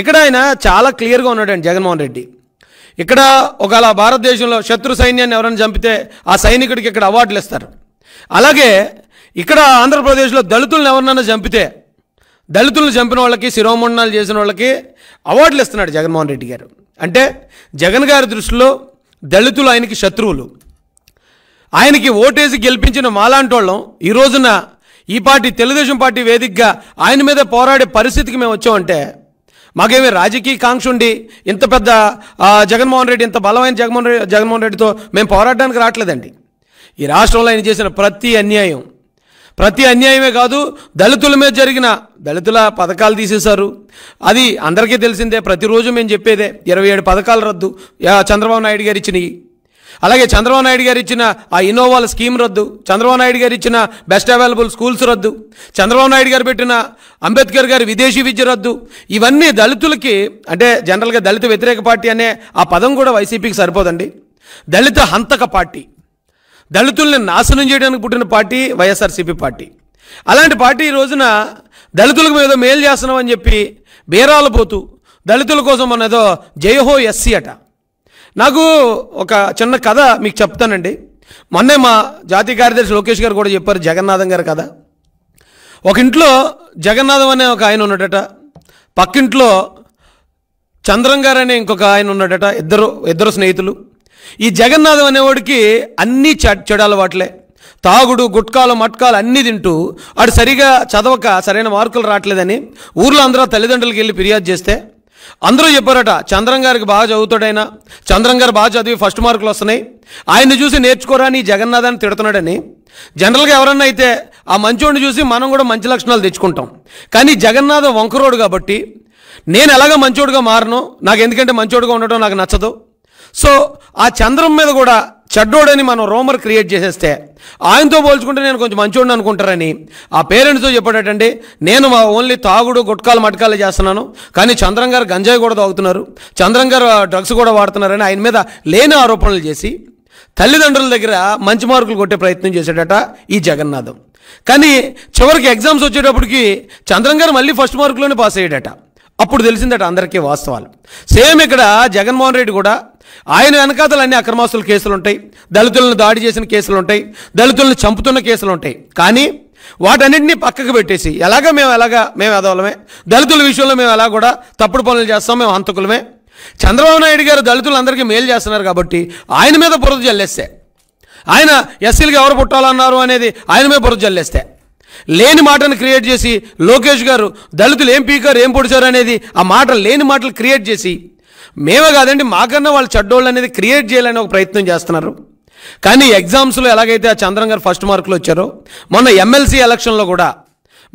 ఇక్కడ ఆయన చాలా క్లియర్గా ఉన్నాడండి జగన్మోహన్ రెడ్డి ఇక్కడ ఒకవేళ భారతదేశంలో శత్రు సైన్యాన్ని ఎవరైనా చంపితే ఆ సైనికుడికి ఇక్కడ అవార్డులు ఇస్తారు అలాగే ఇక్కడ ఆంధ్రప్రదేశ్లో దళితులను ఎవరినైనా చంపితే దళితులను చంపిన వాళ్ళకి శిరోమండనాలు చేసిన వాళ్ళకి అవార్డులు ఇస్తున్నాడు జగన్మోహన్ రెడ్డి గారు అంటే జగన్ గారి దృష్టిలో దళితులు ఆయనకి శత్రువులు ఆయనకి ఓటేసి గెలిపించిన మాలాంటి వాళ్ళం ఈ రోజున ఈ పార్టీ తెలుగుదేశం పార్టీ వేదికగా ఆయన మీద పోరాడే పరిస్థితికి మేము వచ్చామంటే మాకేమి రాజకీయ కాంక్ష ఉండి ఇంత పెద్ద జగన్మోహన్ రెడ్డి ఇంత బలమైన జగన్మోహన్ రెడ్డి జగన్మోహన్ రెడ్డితో మేము పోరాడడానికి రావట్లేదండి ఈ రాష్ట్రంలో ఆయన చేసిన ప్రతి అన్యాయం ప్రతి అన్యాయమే కాదు దళితుల మీద జరిగిన దళితుల పథకాలు తీసేశారు అది అందరికీ తెలిసిందే ప్రతిరోజు మేము చెప్పేదే ఇరవై ఏడు పథకాలు రద్దు చంద్రబాబు నాయుడు గారు ఇచ్చినవి అలాగే చంద్రబాబు నాయుడు గారు ఇచ్చిన ఆ ఇన్నోవాల స్కీమ్ రద్దు చంద్రబాబు నాయుడు గారు ఇచ్చిన బెస్ట్ అవైలబుల్ స్కూల్స్ రద్దు చంద్రబాబు నాయుడు గారు పెట్టిన అంబేద్కర్ గారి విదేశీ విద్య రద్దు ఇవన్నీ దళితులకి అంటే జనరల్గా దళిత వ్యతిరేక పార్టీ అనే ఆ పదం కూడా వైసీపీకి సరిపోదండి దళిత హంతక పార్టీ దళితుల్ని నాశనం చేయడానికి పుట్టిన పార్టీ వైఎస్ఆర్సీపీ పార్టీ అలాంటి పార్టీ ఈ రోజున దళితులకు మీద మేలు చేస్తున్నామని చెప్పి బేరాలు పోతూ దళితుల కోసం మన ఏదో జయహో ఎస్సీ అట నాకు ఒక చిన్న కథ మీకు చెప్తానండి మొన్నే మా జాతీయ కార్యదర్శి లోకేష్ గారు కూడా చెప్పారు జగన్నాథం గారు కథ ఒక ఇంట్లో జగన్నాథం అనే ఒక ఆయన ఉన్నాడట పక్కింట్లో చంద్రం గారు అనే ఇంకొక ఆయన ఉన్నాడట ఇద్దరు ఇద్దరు స్నేహితులు ఈ జగన్నాథం అనేవాడికి అన్నీ చెడాల వాటిలే తాగుడు గుట్కాలు మట్కాలు అన్నీ తింటూ వాడు సరిగా చదవక సరైన మార్కులు రావట్లేదని ఊర్లో అందరూ తల్లిదండ్రులకి వెళ్ళి ఫిర్యాదు చేస్తే అందరూ చెప్పారట చంద్రం గారికి బాగా చదువుతాడైనా చంద్రం గారు బాగా చదివి ఫస్ట్ మార్కులు వస్తున్నాయి ఆయన్ని చూసి నేర్చుకోరా నీ జగన్నాథాన్ని అని తిడుతున్నాడని జనరల్గా ఎవరన్నా అయితే ఆ మంచోడిని చూసి మనం కూడా మంచి లక్షణాలు తెచ్చుకుంటాం కానీ జగన్నాథ్ వంకరోడు కాబట్టి నేను ఎలాగో మంచోడుగా మారను నాకు ఎందుకంటే మంచోడుగా ఉండటం నాకు నచ్చదు సో ఆ చంద్రం మీద కూడా చెడ్డోడని మనం రోమర్ క్రియేట్ చేసేస్తే ఆయనతో పోల్చుకుంటే నేను కొంచెం మంచోడిని అనుకుంటారని ఆ పేరెంట్స్తో చెప్పేటండి నేను మా ఓన్లీ తాగుడు గుట్కాలు మట్కాలు చేస్తున్నాను కానీ చంద్రం గారు గంజాయి కూడా తాగుతున్నారు చంద్రం గారు డ్రగ్స్ కూడా వాడుతున్నారని ఆయన మీద లేని ఆరోపణలు చేసి తల్లిదండ్రుల దగ్గర మంచి మార్కులు కొట్టే ప్రయత్నం చేసేటట ఈ జగన్నాథం కానీ చివరికి ఎగ్జామ్స్ వచ్చేటప్పటికి చంద్రం గారు మళ్ళీ ఫస్ట్ మార్కులోనే పాస్ అయ్యాడట అప్పుడు తెలిసిందట అందరికీ వాస్తవాలు సేమ్ ఇక్కడ జగన్మోహన్ రెడ్డి కూడా ఆయన వెనకాతలు అన్ని అక్రమాస్తుల కేసులు ఉంటాయి దళితులను దాడి చేసిన కేసులు ఉంటాయి దళితులను చంపుతున్న కేసులు ఉంటాయి కానీ వాటన్నింటినీ పక్కకు పెట్టేసి ఎలాగ మేము ఎలాగా మేము ఎదవలమే దళితుల విషయంలో మేము ఎలా కూడా తప్పుడు పనులు చేస్తాం మేము హంతకులమే చంద్రబాబు నాయుడు గారు దళితులందరికీ మేలు చేస్తున్నారు కాబట్టి ఆయన మీద బురద జల్లేస్తే ఆయన ఎస్సీలకు ఎవరు పుట్టాలన్నారు అనేది ఆయన మీద బురద జల్లేస్తే లేని మాటను క్రియేట్ చేసి లోకేష్ గారు దళితులు ఏం పీకారు ఏం పొడిచారు అనేది ఆ మాట లేని మాటలు క్రియేట్ చేసి మేమే కాదండి మాకన్నా వాళ్ళు చెడ్డోళ్ళు అనేది క్రియేట్ చేయాలని ఒక ప్రయత్నం చేస్తున్నారు కానీ ఎగ్జామ్స్లో ఎలాగైతే ఆ చంద్రం గారు ఫస్ట్ మార్కులు వచ్చారో మొన్న ఎమ్మెల్సీ ఎలక్షన్లో కూడా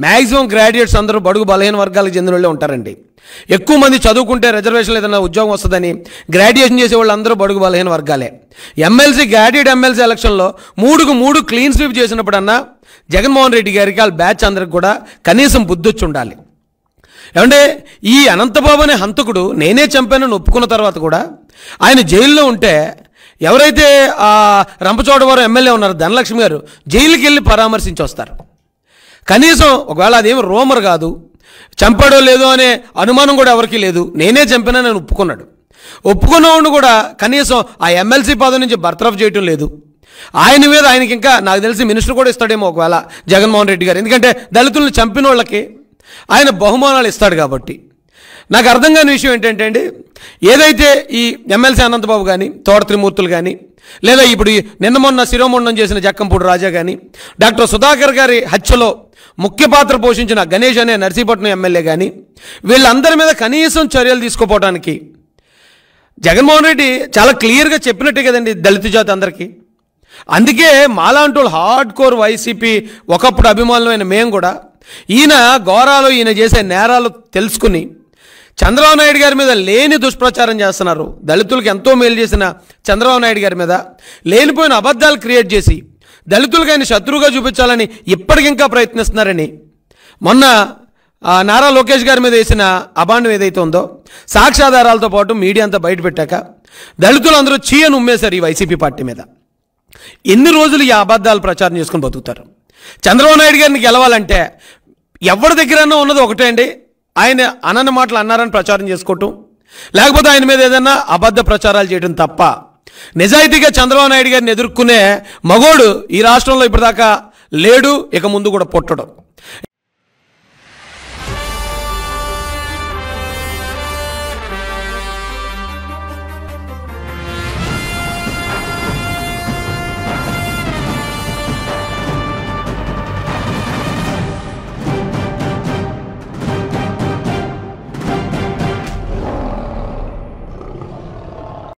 మ్యాక్సిమం గ్రాడ్యుయేట్స్ అందరూ బడుగు బలహీన వర్గాలకు చెందిన వాళ్ళే ఉంటారండి ఎక్కువ మంది చదువుకుంటే రిజర్వేషన్ ఏదైనా ఉద్యోగం వస్తుందని గ్రాడ్యుయేషన్ చేసే వాళ్ళందరూ బడుగు బలహీన వర్గాలే ఎమ్మెల్సీ గ్రాడ్యుయేట్ ఎమ్మెల్సీ ఎలక్షన్లో మూడుకు మూడు క్లీన్ స్వీప్ చేసినప్పుడన్నా జగన్మోహన్ రెడ్డి గారికి వాళ్ళ బ్యాచ్ అందరికి కూడా కనీసం వచ్చి ఉండాలి ఏమంటే ఈ అనంతబాబు అనే హంతకుడు నేనే చంపానని ఒప్పుకున్న తర్వాత కూడా ఆయన జైల్లో ఉంటే ఎవరైతే రంపచోడవరం ఎమ్మెల్యే ఉన్నారో ధనలక్ష్మి గారు జైలుకి వెళ్ళి పరామర్శించి వస్తారు కనీసం ఒకవేళ అదేమి రోమర్ కాదు చంపాడో లేదో అనే అనుమానం కూడా ఎవరికీ లేదు నేనే చంపానని నేను ఒప్పుకున్నాడు ఒప్పుకున్నవాడు కూడా కనీసం ఆ ఎమ్మెల్సీ పదవి నుంచి బర్తరఫ్ చేయటం లేదు ఆయన మీద ఆయనకి ఇంకా నాకు తెలిసి మినిస్టర్ కూడా ఇస్తాడేమో ఒకవేళ జగన్మోహన్ రెడ్డి గారు ఎందుకంటే దళితులను చంపిన వాళ్ళకి ఆయన బహుమానాలు ఇస్తాడు కాబట్టి నాకు అర్థం కాని విషయం ఏంటంటే అండి ఏదైతే ఈ ఎమ్మెల్సీ అనంతబాబు కానీ తోట త్రిమూర్తులు కానీ లేదా ఇప్పుడు నిన్న మొన్న శిరోముండం చేసిన జక్కంపూడి రాజా కానీ డాక్టర్ సుధాకర్ గారి హత్యలో ముఖ్య పాత్ర పోషించిన గణేష్ అనే నర్సీపట్నం ఎమ్మెల్యే కానీ వీళ్ళందరి మీద కనీసం చర్యలు తీసుకోపోవడానికి జగన్మోహన్ రెడ్డి చాలా క్లియర్గా చెప్పినట్టే కదండి దళిత జాతి అందరికీ అందుకే మాలాంటి హార్డ్ కోర్ వైసీపీ ఒకప్పుడు అభిమానులమైన మేము కూడా ఈయన ఘోరాలు ఈయన చేసే నేరాలు తెలుసుకుని చంద్రబాబు నాయుడు గారి మీద లేని దుష్ప్రచారం చేస్తున్నారు దళితులకు ఎంతో మేలు చేసిన చంద్రబాబు నాయుడు గారి మీద లేనిపోయిన అబద్ధాలు క్రియేట్ చేసి దళితులకు ఆయన శత్రువుగా చూపించాలని ఇప్పటికింకా ప్రయత్నిస్తున్నారని మొన్న నారా లోకేష్ గారి మీద వేసిన అభాండం ఏదైతే ఉందో సాక్ష్యాధారాలతో పాటు మీడియా అంతా బయటపెట్టాక దళితులందరూ చీయను ఉమ్మేశారు ఈ వైసీపీ పార్టీ మీద ఎన్ని రోజులు ఈ అబద్ధాలు ప్రచారం చేసుకుని బతుకుతారు చంద్రబాబు నాయుడు గారిని గెలవాలంటే ఎవరి దగ్గరన్నా ఉన్నది ఒకటే అండి ఆయన అనన్న మాటలు అన్నారని ప్రచారం చేసుకోవటం లేకపోతే ఆయన మీద ఏదైనా అబద్ధ ప్రచారాలు చేయడం తప్ప నిజాయితీగా చంద్రబాబు నాయుడు గారిని ఎదుర్కొనే మగోడు ఈ రాష్ట్రంలో ఇప్పటిదాకా లేడు ఇక ముందు కూడా పుట్టడం